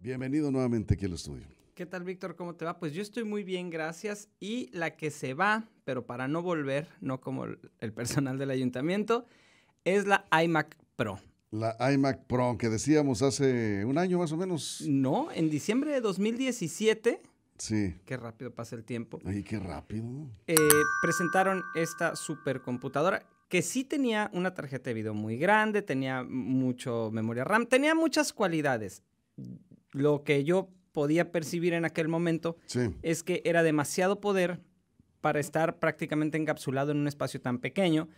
Bienvenido nuevamente aquí al estudio. ¿Qué tal, Víctor? ¿Cómo te va? Pues yo estoy muy bien, gracias. Y la que se va, pero para no volver, no como el personal del ayuntamiento, es la iMac Pro. La iMac Pro, que decíamos hace un año más o menos. No, en diciembre de 2017. Sí. Qué rápido pasa el tiempo. Ay, qué rápido. Eh, presentaron esta supercomputadora que sí tenía una tarjeta de video muy grande, tenía mucho memoria RAM, tenía muchas cualidades lo que yo podía percibir en aquel momento es que era demasiado poder para estar prácticamente encapsulado en un espacio tan pequeño.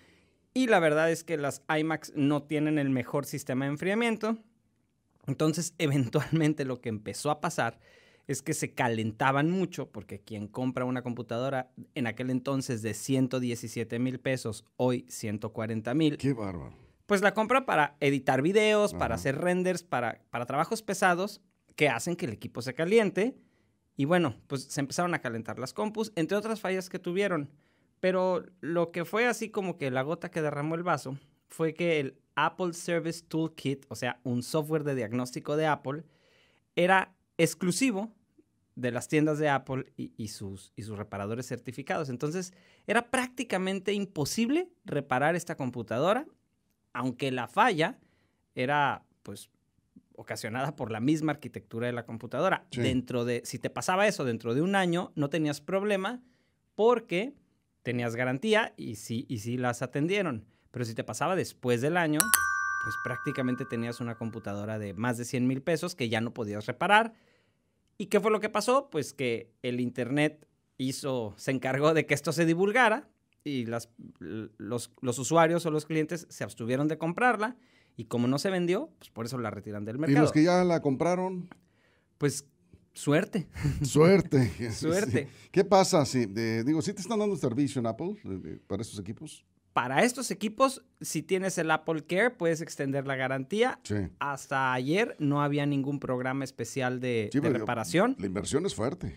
Y la verdad es que las iMacs no tienen el mejor sistema de enfriamiento. Entonces, eventualmente lo que empezó a pasar es que se calentaban mucho, porque quien compra una computadora en aquel entonces de 117 mil pesos, hoy 140 mil. Qué bárbaro. Pues la compra para editar videos, para hacer renders, para, para trabajos pesados, que hacen que el equipo se caliente. Y bueno, pues se empezaron a calentar las compus, entre otras fallas que tuvieron. Pero lo que fue así como que la gota que derramó el vaso fue que el Apple Service Toolkit, o sea, un software de diagnóstico de Apple, era exclusivo de las tiendas de Apple y, sus, y sus reparadores certificados. Entonces, era prácticamente imposible reparar esta computadora, aunque la falla era, pues, ocasionada por la misma arquitectura de la computadora. Dentro de, si te pasaba eso dentro de un año, no tenías problema porque tenías garantía y sí, y sí las atendieron. Pero si te pasaba después del año, pues prácticamente tenías una computadora de más de 100 mil pesos que ya no podías reparar. ¿Y qué fue lo que pasó? Pues que el Internet hizo, se encargó de que esto se divulgara y las, los, los usuarios o los clientes se abstuvieron de comprarla y como no se vendió, pues por eso la retiran del mercado. ¿Y los que ya la compraron? Pues Suerte. Suerte. Suerte. ¿Qué pasa? si digo, ¿sí te están dando servicio en Apple para estos equipos? Para estos equipos, si tienes el Apple Care, puedes extender la garantía. Sí. Hasta ayer no había ningún programa especial de, reparación. la inversión es fuerte.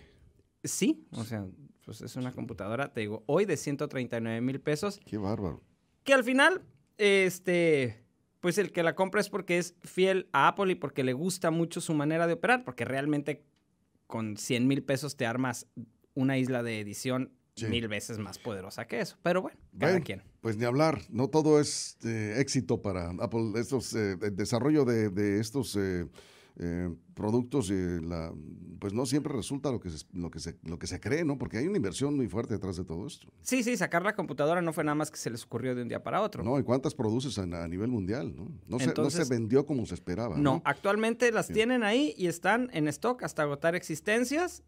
Sí, o sea, pues es una computadora, te digo, hoy de 139 mil pesos. Qué bárbaro. Que al final, este, pues el que la compra es porque es fiel a Apple y porque le gusta mucho su manera de operar, porque realmente con 100 mil pesos te armas una isla de edición mil veces más poderosa que eso. Pero bueno, cada quien. Pues ni hablar, no todo es eh, éxito para Apple. Estos, eh, el desarrollo de, de estos... Eh, eh, productos, eh, pues no siempre resulta lo que, se, lo, que se, lo que se cree, ¿no? Porque hay una inversión muy fuerte detrás de todo esto. Sí, sí, sacar la computadora no fue nada más que se les ocurrió de un día para otro. No, ¿y cuántas produces a, nivel mundial? ¿no? se, no, se, vendió como se esperaba. No, actualmente las tienen ahí y están en stock hasta agotar existencias.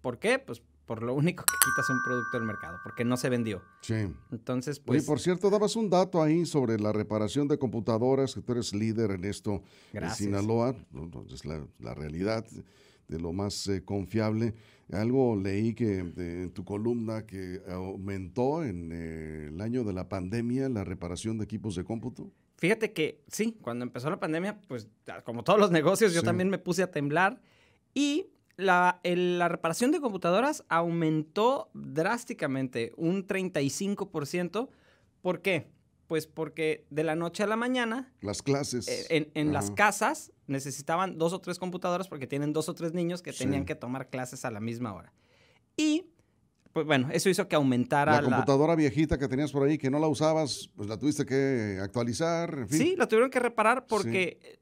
¿Por qué? Pues por lo único que quitas un producto del mercado, porque no se vendió. Sí. Entonces, pues... Oye, por cierto, dabas un dato ahí sobre la reparación de computadoras, que tú eres líder en esto Gracias. en Sinaloa, es la, realidad de lo más eh, confiable. Algo leí que en tu columna que aumentó en eh, el año de la pandemia la reparación de equipos de cómputo. Fíjate que sí, cuando empezó la pandemia, pues como todos los negocios, yo también me puse a temblar y la, la reparación de computadoras aumentó drásticamente, un 35%. ¿Por qué? Pues porque de la noche a la mañana. Las clases. Eh, en, las casas necesitaban dos o tres computadoras porque tienen dos o tres niños que tenían que tomar clases a la misma hora. Y, pues bueno, eso hizo que aumentara. La, computadora viejita que tenías por ahí que no la usabas, pues la tuviste que actualizar. En fin. Sí, la tuvieron que reparar porque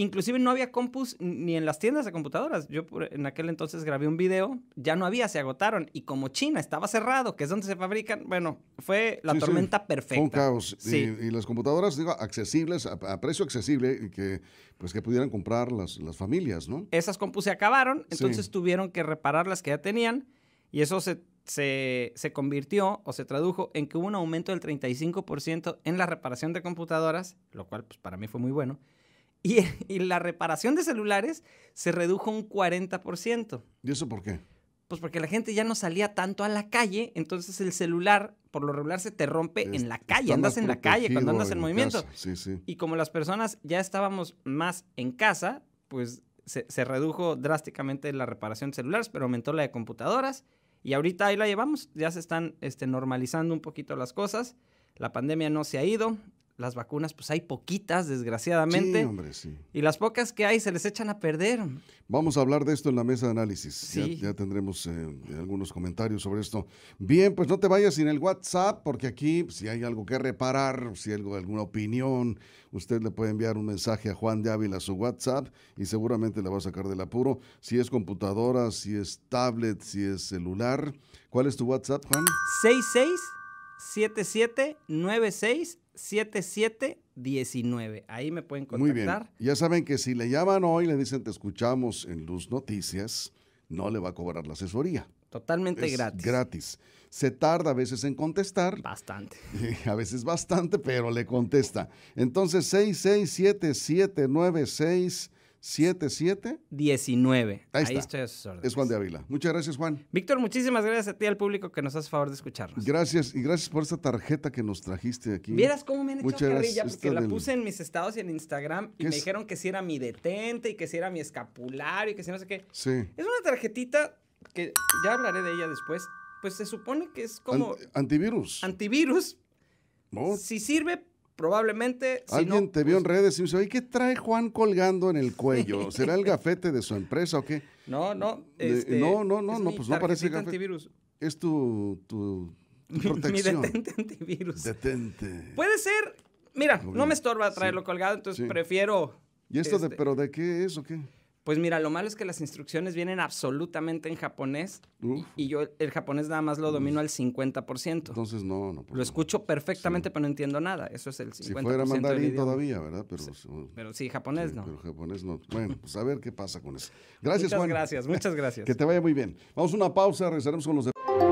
Inclusive no había compus ni en las tiendas de computadoras. Yo en aquel entonces grabé un video, ya no había, se agotaron. Y como China estaba cerrado, que es donde se fabrican, bueno, fue la tormenta perfecta. un caos. Y, las computadoras, digo, accesibles, a, precio accesible, que, pues, que pudieran comprar las, familias, ¿no? Esas compus se acabaron, entonces tuvieron que reparar las que ya tenían. Y eso se se, convirtió o se tradujo en que hubo un aumento del 35% en la reparación de computadoras, lo cual pues, para mí fue muy bueno, Y, la reparación de celulares se redujo un 40%. ¿Y eso por qué? Pues porque la gente ya no salía tanto a la calle, entonces el celular por lo regular se te rompe en la calle, andas en la calle cuando andas en, movimiento. Y como las personas ya estábamos más en casa, pues se, redujo drásticamente la reparación de celulares, pero aumentó la de computadoras. Y ahorita ahí la llevamos, ya se están este, normalizando un poquito las cosas. La pandemia no se ha ido, las vacunas, pues hay poquitas, desgraciadamente. Sí, hombre, sí. Y las pocas que hay se les echan a perder. Vamos a hablar de esto en la mesa de análisis. Sí. Ya, tendremos eh, algunos comentarios sobre esto. Bien, pues no te vayas sin el WhatsApp, porque aquí si hay algo que reparar, si hay alguna opinión, usted le puede enviar un mensaje a Juan de Ávila a su WhatsApp y seguramente le va a sacar del apuro. Si es computadora, si es tablet, si es celular. ¿Cuál es tu WhatsApp, Juan? 66 7719. Ahí me pueden contactar. Ya saben que si le llaman hoy, le dicen te escuchamos en Luz Noticias, no le va a cobrar la asesoría. Totalmente gratis. Gratis. Se tarda a veces en contestar. Bastante. A veces bastante, pero le contesta. Entonces, 667796 7719. Ahí, Ahí, está. estoy Es Juan de Ávila. Muchas gracias, Juan. Víctor, muchísimas gracias a ti al público que nos hace favor de escucharnos. Gracias y gracias por esta tarjeta que nos trajiste aquí. Vieras cómo me han hecho porque la puse en mis estados y en Instagram y me dijeron que si era mi detente y que si era mi escapulario y que si no sé qué. Sí. Es una tarjetita que ya hablaré de ella después. Pues se supone que es como antivirus. antivirus. Si sirve probablemente. Alguien te vio pues en redes y me dice, ¿y ¿qué trae Juan colgando en el cuello? ¿Será el gafete de su empresa o qué? No, no. Este, no, no, no, no, pues no parece gafete. Es tu, tu, protección. Mi, detente antivirus. Puede ser. Mira, no me estorba traerlo colgado, entonces prefiero. ¿Y esto de, este, pero de qué es o qué? Pues mira, lo malo es que las instrucciones vienen absolutamente en japonés y yo el japonés nada más lo domino al 50%. Entonces no, no. Lo escucho perfectamente, pero no entiendo nada. Eso es el 50%. Si fuera mandarín todavía, ¿verdad? Pero sí, pero sí japonés no. Pero japonés no. Bueno, pues a ver qué pasa con eso. Gracias, Juan. Muchas gracias, muchas gracias. que te vaya muy bien. Vamos a una pausa, regresaremos con los...